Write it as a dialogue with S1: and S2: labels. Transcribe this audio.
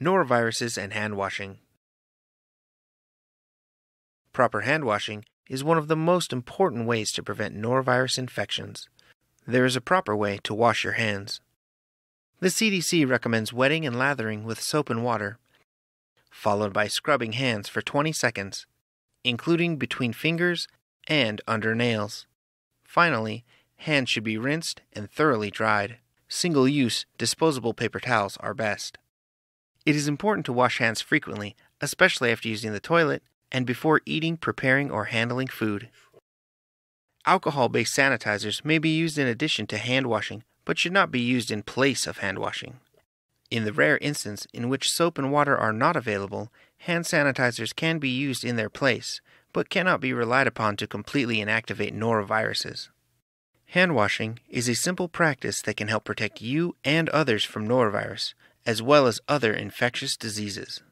S1: noroviruses, and hand washing. Proper hand washing is one of the most important ways to prevent norovirus infections. There is a proper way to wash your hands. The CDC recommends wetting and lathering with soap and water, followed by scrubbing hands for 20 seconds, including between fingers and under nails. Finally, hands should be rinsed and thoroughly dried. Single use disposable paper towels are best. It is important to wash hands frequently, especially after using the toilet and before eating, preparing, or handling food. Alcohol based sanitizers may be used in addition to hand washing, but should not be used in place of hand washing. In the rare instance in which soap and water are not available, hand sanitizers can be used in their place, but cannot be relied upon to completely inactivate noroviruses. Hand washing is a simple practice that can help protect you and others from norovirus, as well as other infectious diseases.